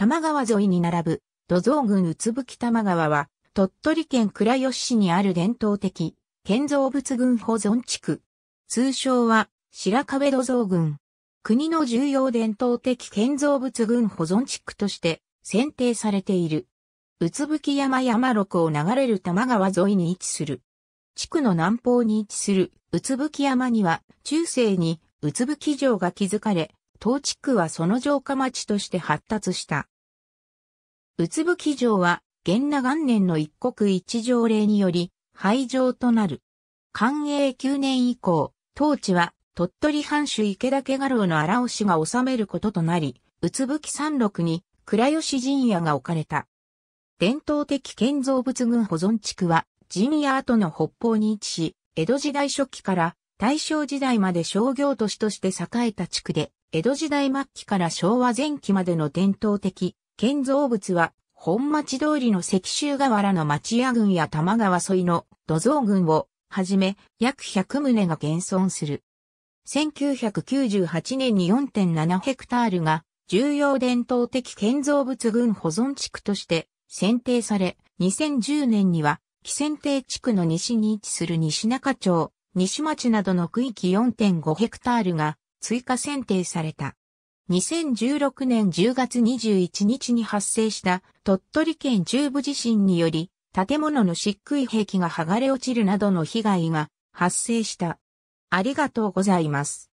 多摩川沿いに並ぶ土蔵群うつぶ多摩川は、鳥取県倉吉市にある伝統的建造物群保存地区。通称は白壁土蔵群。国の重要伝統的建造物群保存地区として選定されている。うつぶき山山麓を流れる多摩川沿いに位置する。地区の南方に位置するうつぶき山には中世にうつぶき城が築かれ、当地区はその城下町として発達した。うつぶき城は、元那元年の一国一条例により、廃城となる。寛永9年以降、当地は、鳥取藩主池田家家老の荒尾氏が治めることとなり、うつぶき山麓に、倉吉陣屋が置かれた。伝統的建造物群保存地区は、陣屋跡の北方に位置し、江戸時代初期から大正時代まで商業都市として栄えた地区で、江戸時代末期から昭和前期までの伝統的建造物は、本町通りの石州河原の町屋群や玉川沿いの土蔵群をはじめ約100棟が現存する。1998年に4.7ヘクタールが重要伝統的建造物群保存地区として選定され、2010年には、既選定地区の西に位置する西中町、西町などの区域4.5ヘクタールが追加選定された。2016年10月21日に発生した鳥取県中部地震により建物の漆喰壁が剥がれ落ちるなどの被害が発生した。ありがとうございます。